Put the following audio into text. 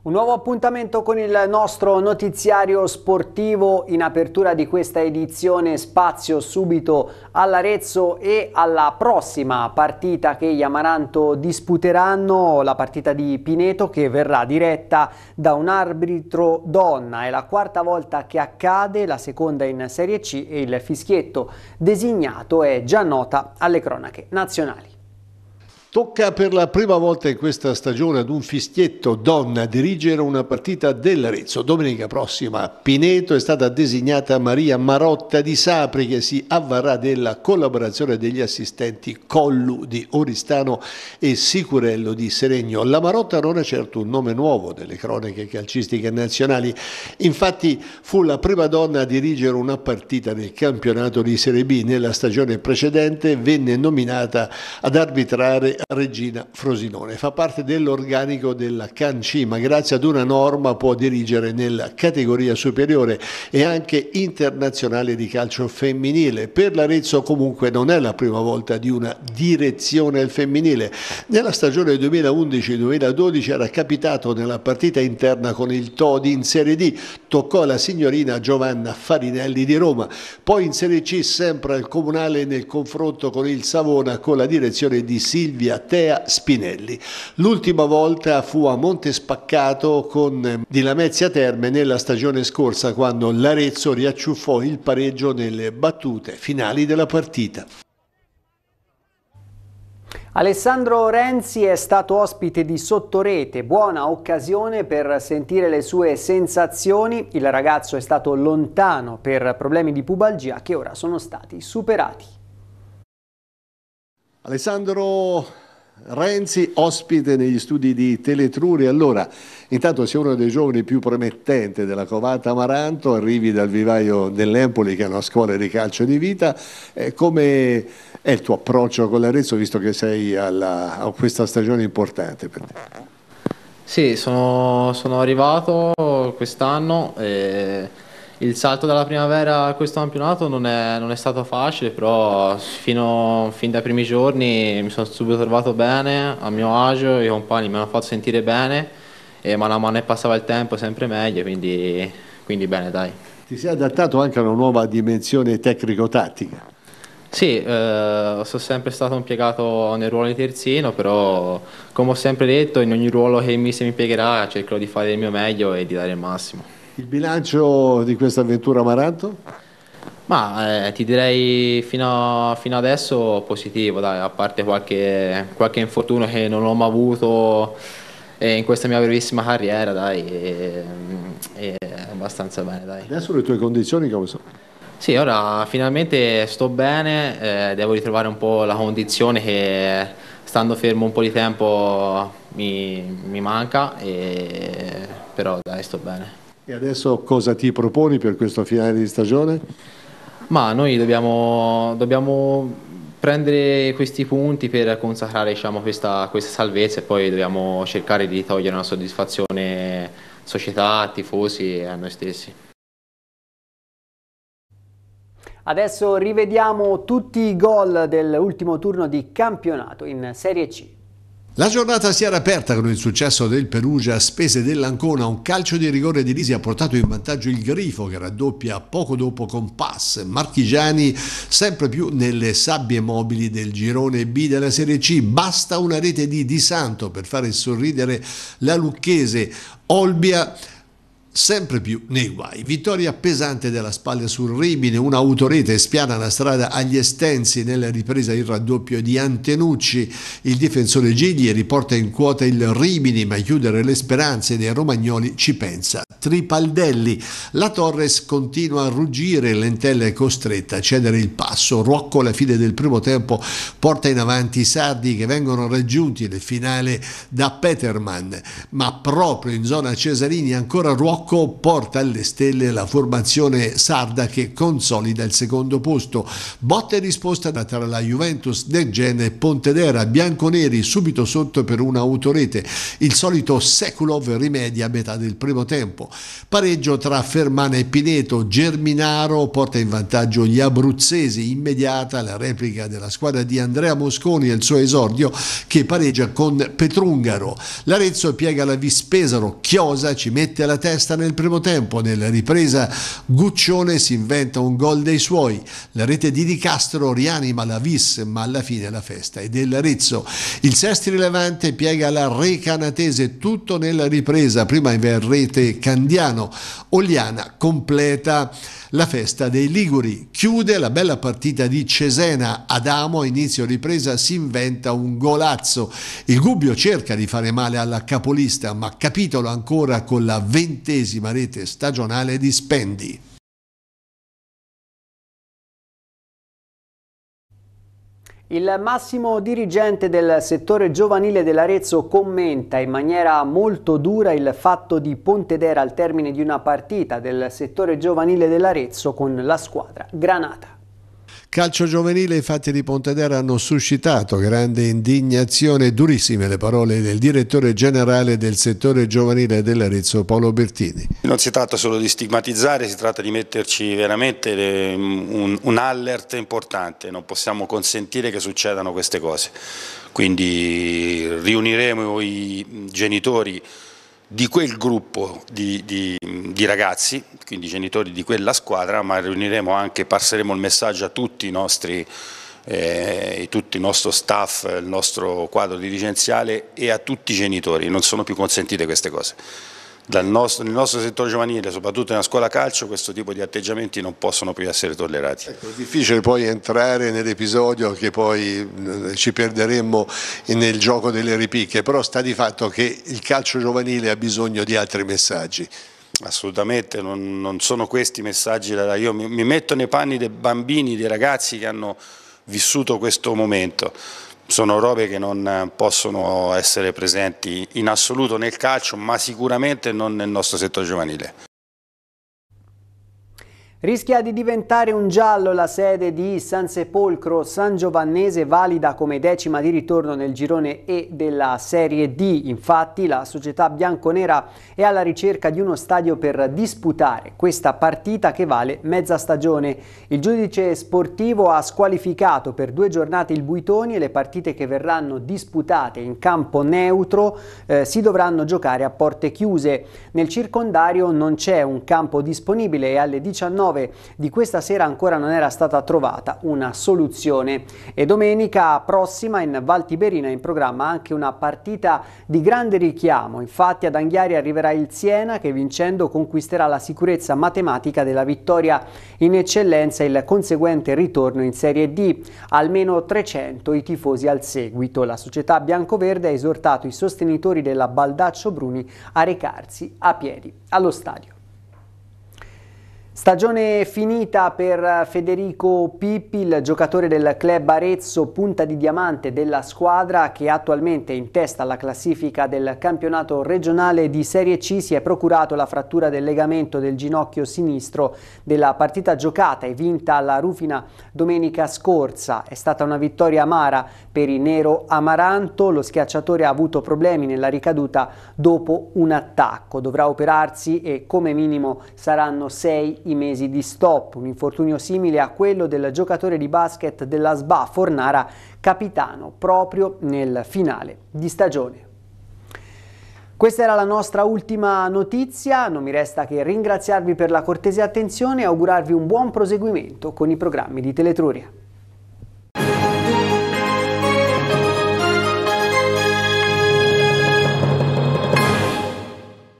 Un nuovo appuntamento con il nostro notiziario sportivo in apertura di questa edizione spazio subito all'Arezzo e alla prossima partita che gli Amaranto disputeranno, la partita di Pineto che verrà diretta da un arbitro donna. È la quarta volta che accade, la seconda in Serie C e il fischietto designato è già nota alle cronache nazionali. Tocca per la prima volta in questa stagione ad un fischietto donna dirigere una partita dell'Arezzo. Domenica prossima a Pineto è stata designata Maria Marotta di Sapri che si avvarrà della collaborazione degli assistenti Collu di Oristano e Sicurello di Seregno. La Marotta non è certo un nome nuovo delle cronache calcistiche nazionali, infatti fu la prima donna a dirigere una partita nel campionato di Serie B. Nella stagione precedente venne nominata ad arbitrare Regina Frosinone. Fa parte dell'organico della Canci, ma grazie ad una norma può dirigere nella categoria superiore e anche internazionale di calcio femminile. Per l'Arezzo comunque non è la prima volta di una direzione al femminile. Nella stagione 2011-2012 era capitato nella partita interna con il Todi in Serie D, toccò la signorina Giovanna Farinelli di Roma. Poi in Serie C sempre al Comunale nel confronto con il Savona con la direzione di Silvia Tea Spinelli. L'ultima volta fu a Monte Spaccato con Di Lamezia Terme nella stagione scorsa quando l'Arezzo riacciuffò il pareggio nelle battute finali della partita. Alessandro Renzi è stato ospite di Sottorete, buona occasione per sentire le sue sensazioni. Il ragazzo è stato lontano per problemi di pubalgia che ora sono stati superati. Alessandro Renzi ospite negli studi di Teletruri. Allora, intanto sei uno dei giovani più promettenti della Covata Amaranto, arrivi dal vivaio dell'Empoli che è una scuola di calcio di vita. Eh, come è il tuo approccio con l'Arezzo visto che sei alla, a questa stagione importante per te? Sì, sono, sono arrivato quest'anno e eh, il salto dalla primavera a questo campionato non è, non è stato facile, però fino, fin dai primi giorni mi sono subito trovato bene, a mio agio, i compagni mi hanno fatto sentire bene e mano a mano passava il tempo sempre meglio, quindi, quindi bene dai. Ti sei adattato anche a una nuova dimensione tecnico-tattica? Sì, eh, sono sempre stato impiegato nel ruolo di terzino, però come ho sempre detto in ogni ruolo che mi si impiegherà cercherò di fare il mio meglio e di dare il massimo. Il bilancio di questa avventura Maranto? Ma eh, ti direi fino, fino, adesso positivo, dai, a parte qualche, qualche infortunio che non ho mai avuto eh, in questa mia brevissima carriera, dai, e, e abbastanza bene. Dai. Adesso le tue condizioni come sono? Sì, ora finalmente sto bene, eh, devo ritrovare un po' la condizione che stando fermo un po' di tempo mi, mi manca, e, però dai, sto bene. E adesso cosa ti proponi per questo finale di stagione? Ma noi dobbiamo, dobbiamo prendere questi punti per consacrare diciamo, questa, questa, salvezza e poi dobbiamo cercare di togliere una soddisfazione società, tifosi e a noi stessi. Adesso rivediamo tutti i gol dell'ultimo turno di campionato in Serie C. La giornata si era aperta con il successo del Perugia a spese dell'Ancona, un calcio di rigore di Lisi ha portato in vantaggio il Grifo che raddoppia poco dopo con pass, marchigiani sempre più nelle sabbie mobili del girone B della Serie C, basta una rete di Di Santo per fare sorridere la Lucchese, Olbia sempre più nei guai. Vittoria pesante della spalla sul Rimine, un'autorete spiana la strada agli estensi nella ripresa il raddoppio di Antenucci, il difensore Gigli riporta in quota il Rimini ma chiudere le speranze dei romagnoli ci pensa. Tripaldelli, la Torres continua a ruggire, Lentella è costretta a cedere il passo, Rocco alla fine del primo tempo porta in avanti i sardi che vengono raggiunti nel finale da Peterman, ma proprio in zona Cesarini ancora Rocco blocco porta alle stelle la formazione sarda che consolida il secondo posto. Botta e risposta tra la Juventus, De e Pontedera, Bianconeri subito sotto per una autorete. Il solito Sekulov rimedia a metà del primo tempo. Pareggio tra Fermana e Pineto, Germinaro porta in vantaggio gli abruzzesi, immediata la replica della squadra di Andrea Mosconi e il suo esordio che pareggia con Petrungaro. L'Arezzo piega la Vispesaro, Chiosa ci mette alla testa testa nel primo tempo. Nella ripresa Guccione si inventa un gol dei suoi. La rete di Di Castro rianima la vis, ma alla fine la festa è dell'Arezzo. Il Sesti rilevante piega la re canatese tutto nella ripresa, prima in rete Candiano. Oliana completa la festa dei Liguri. Chiude la bella partita di Cesena. Adamo, inizio ripresa, si inventa un golazzo. Il Gubbio cerca di fare male alla capolista, ma capitolo ancora con la ventesima ventesima rete stagionale di Spendi. Il massimo dirigente del settore giovanile dell'Arezzo commenta in maniera molto dura il fatto di Pontedera al termine di una partita del settore giovanile dell'Arezzo con la squadra Granata calcio giovanile i fatti di Pontedera hanno suscitato grande indignazione durissime le parole del direttore generale del settore giovanile dell'Arezzo Paolo Bertini. Non si tratta solo di stigmatizzare, si tratta di metterci veramente eh, un, un alert importante, non possiamo consentire che succedano queste cose. Quindi riuniremo i genitori di quel gruppo di, di, di, ragazzi, quindi genitori di quella squadra, ma riuniremo anche, passeremo il messaggio a tutti i nostri, eh, tutto il nostro staff, il nostro quadro dirigenziale e a tutti i genitori, non sono più consentite queste cose nostro, nel nostro settore giovanile, soprattutto nella scuola calcio, questo tipo di atteggiamenti non possono più essere tollerati. Ecco, è difficile poi entrare nell'episodio che poi eh, ci perderemmo nel gioco delle ripicche, però sta di fatto che il calcio giovanile ha bisogno di altri messaggi. Assolutamente, non, non sono questi messaggi, io mi, mi metto nei panni dei bambini, dei ragazzi che hanno vissuto questo momento sono robe che non eh, possono essere presenti in assoluto nel calcio, ma sicuramente non nel nostro settore giovanile. Rischia di diventare un giallo la sede di San Sepolcro San Giovannese valida come decima di ritorno nel girone E della Serie D. Infatti la società bianconera è alla ricerca di uno stadio per disputare questa partita che vale mezza stagione. Il giudice sportivo ha squalificato per due giornate il Buitoni e le partite che verranno disputate in campo neutro eh, si dovranno giocare a porte chiuse. Nel circondario non c'è un campo disponibile e alle 19 9 di questa sera ancora non era stata trovata una soluzione e domenica prossima in Val Tiberina è in programma anche una partita di grande richiamo. Infatti ad Anghiari arriverà il Siena che vincendo conquisterà la sicurezza matematica della vittoria in eccellenza e il conseguente ritorno in Serie D. Almeno 300 i tifosi al seguito. La società biancoverde ha esortato i sostenitori della Baldaccio Bruni a recarsi a piedi allo stadio. Stagione finita per Federico Pippi, il giocatore del club Arezzo, punta di diamante della squadra che attualmente in testa alla classifica del campionato regionale di Serie C, si è procurato la frattura del legamento del ginocchio sinistro della partita giocata e vinta alla Rufina domenica scorsa. È stata una vittoria amara per il nero amaranto, lo schiacciatore ha avuto problemi nella ricaduta dopo un attacco, dovrà operarsi e come minimo saranno sei i mesi di stop, un infortunio simile a quello del giocatore di basket della SBA Fornara, capitano proprio nel finale di stagione. Questa era la nostra ultima notizia, non mi resta che ringraziarvi per la cortese attenzione e augurarvi un buon proseguimento con i programmi di Teletruria.